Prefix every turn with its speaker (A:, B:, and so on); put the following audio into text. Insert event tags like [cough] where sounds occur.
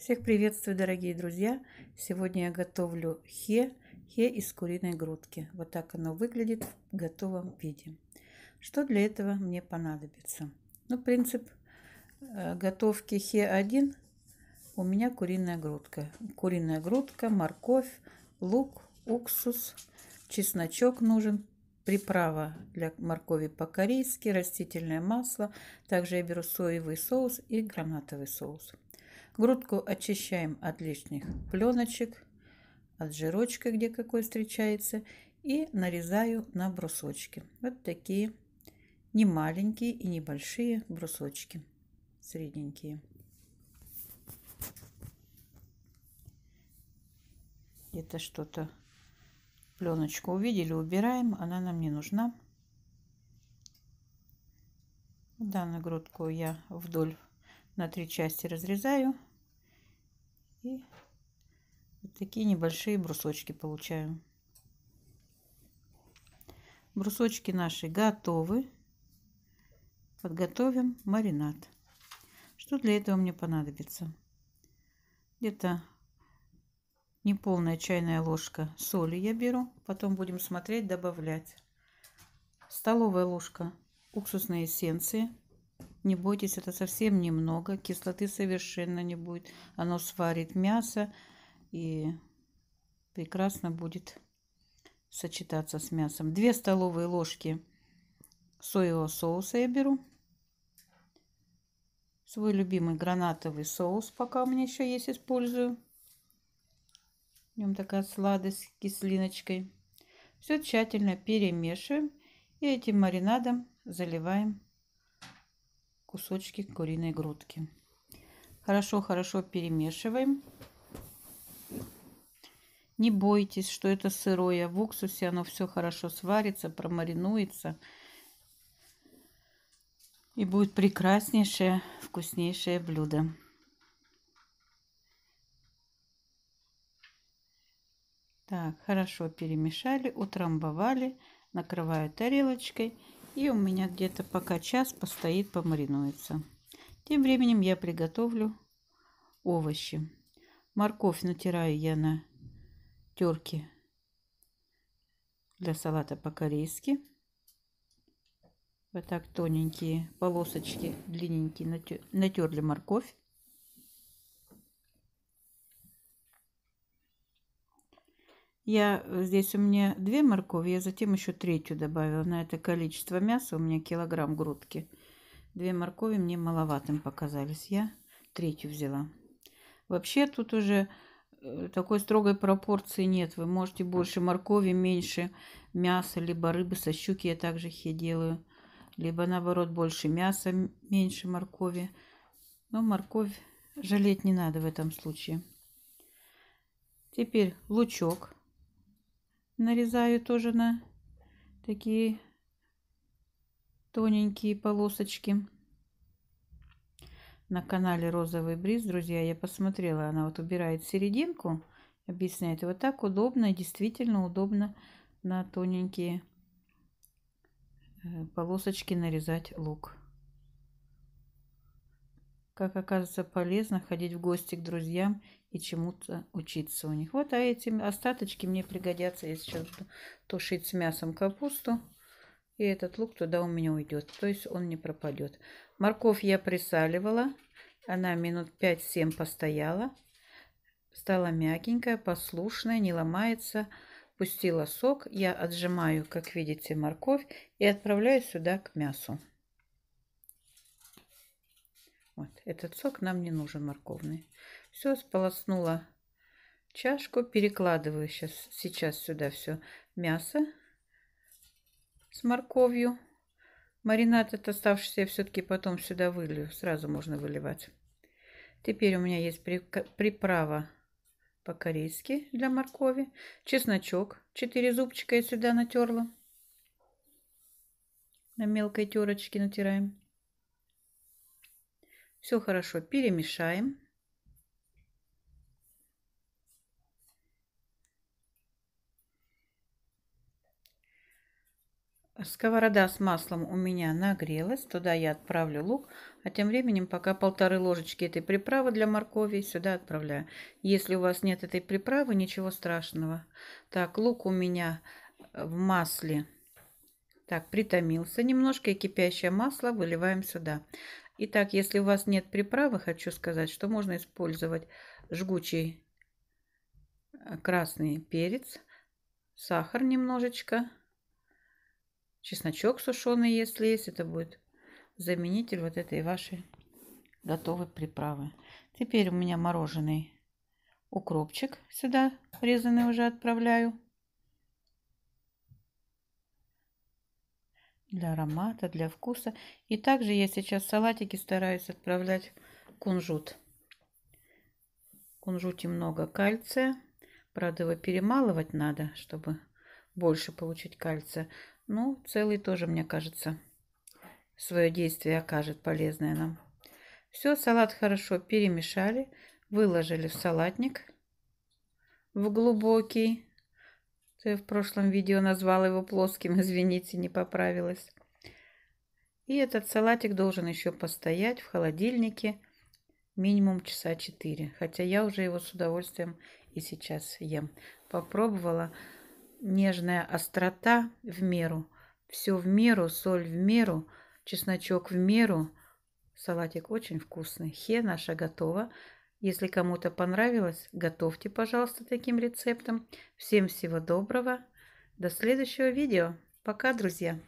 A: Всех приветствую, дорогие друзья! Сегодня я готовлю хе, хе из куриной грудки. Вот так оно выглядит в готовом виде. Что для этого мне понадобится? Ну, принцип э, готовки хе 1 у меня куриная грудка. Куриная грудка, морковь, лук, уксус, чесночок нужен, приправа для моркови по-корейски, растительное масло. Также я беру соевый соус и гранатовый соус. Грудку очищаем от лишних пленочек, от жирочка, где какой встречается, и нарезаю на брусочки. Вот такие не маленькие и небольшие брусочки, средненькие. Где-то что-то пленочку увидели, убираем, она нам не нужна. Данную грудку я вдоль на три части разрезаю и вот такие небольшие брусочки получаем. Брусочки наши готовы. Подготовим маринад. Что для этого мне понадобится? Где-то неполная чайная ложка соли я беру. Потом будем смотреть, добавлять. Столовая ложка уксусной эссенции. Не бойтесь, это совсем немного. Кислоты совершенно не будет. Оно сварит мясо и прекрасно будет сочетаться с мясом. 2 столовые ложки соевого соуса я беру. Свой любимый гранатовый соус, пока у меня еще есть, использую. В нем такая сладость с кислиночкой. Все тщательно перемешиваем и этим маринадом заливаем кусочки куриной грудки. Хорошо-хорошо перемешиваем. Не бойтесь, что это сырое. В уксусе оно все хорошо сварится, промаринуется. И будет прекраснейшее, вкуснейшее блюдо. Так, хорошо перемешали, утрамбовали, накрываю тарелочкой и у меня где-то пока час постоит, помаринуется. Тем временем я приготовлю овощи. Морковь натираю я на терке для салата по-корейски. Вот так тоненькие полосочки, длинненькие натерли морковь. Я э, здесь у меня две моркови, я затем еще третью добавила на это количество мяса. У меня килограмм грудки. Две моркови мне маловатым показались. Я третью взяла. Вообще тут уже э, такой строгой пропорции нет. Вы можете больше моркови, меньше мяса, либо рыбы со щуки я также хе делаю. Либо наоборот больше мяса, меньше моркови. Но морковь жалеть не надо в этом случае. Теперь лучок нарезаю тоже на такие тоненькие полосочки. На канале Розовый бриз, друзья, я посмотрела, она вот убирает серединку, объясняет. Вот так удобно, действительно удобно на тоненькие э, полосочки нарезать лук как окажется полезно ходить в гости к друзьям и чему-то учиться у них. Вот, а эти остаточки мне пригодятся, я сейчас буду тушить с мясом капусту. И этот лук туда у меня уйдет, то есть он не пропадет. Морковь я присаливала, она минут 5-7 постояла. Стала мягенькая, послушная, не ломается. Пустила сок, я отжимаю, как видите, морковь и отправляю сюда к мясу. Вот, этот сок нам не нужен морковный. Все, сполоснула чашку, перекладываю сейчас, сейчас сюда все мясо с морковью. Маринад этот оставшийся я все-таки потом сюда вылью, сразу можно выливать. Теперь у меня есть приправа по-корейски для моркови. Чесночок. 4 зубчика я сюда натерла. На мелкой терочке натираем. Все хорошо перемешаем. Сковорода с маслом у меня нагрелась. Туда я отправлю лук. А тем временем, пока полторы ложечки этой приправы для моркови, сюда отправляю. Если у вас нет этой приправы, ничего страшного. Так, лук у меня э, в масле так притомился немножко. И кипящее масло выливаем сюда. Итак, если у вас нет приправы, хочу сказать, что можно использовать жгучий э, красный перец, сахар немножечко, чесночок сушеный, если есть, это будет заменитель вот этой вашей готовой приправы. Теперь у меня мороженый укропчик сюда резанный уже отправляю. для аромата, для вкуса. И также я сейчас салатики стараюсь отправлять в кунжут. В кунжуте много кальция. Правда, его перемалывать надо, чтобы больше получить кальция. Ну, целый тоже, мне кажется, свое действие окажет полезное нам. Все, салат хорошо перемешали, выложили в салатник в глубокий что я в прошлом видео назвала его плоским, [laughs] извините, не поправилась. И этот салатик должен еще постоять в холодильнике минимум часа 4, хотя я уже его с удовольствием и сейчас ем. Попробовала нежная острота в меру, все в меру, соль в меру, чесночок в меру. Салатик очень вкусный. Хе наша готова. Если кому-то понравилось, готовьте, пожалуйста, таким рецептом. Всем всего доброго. До следующего видео. Пока, друзья.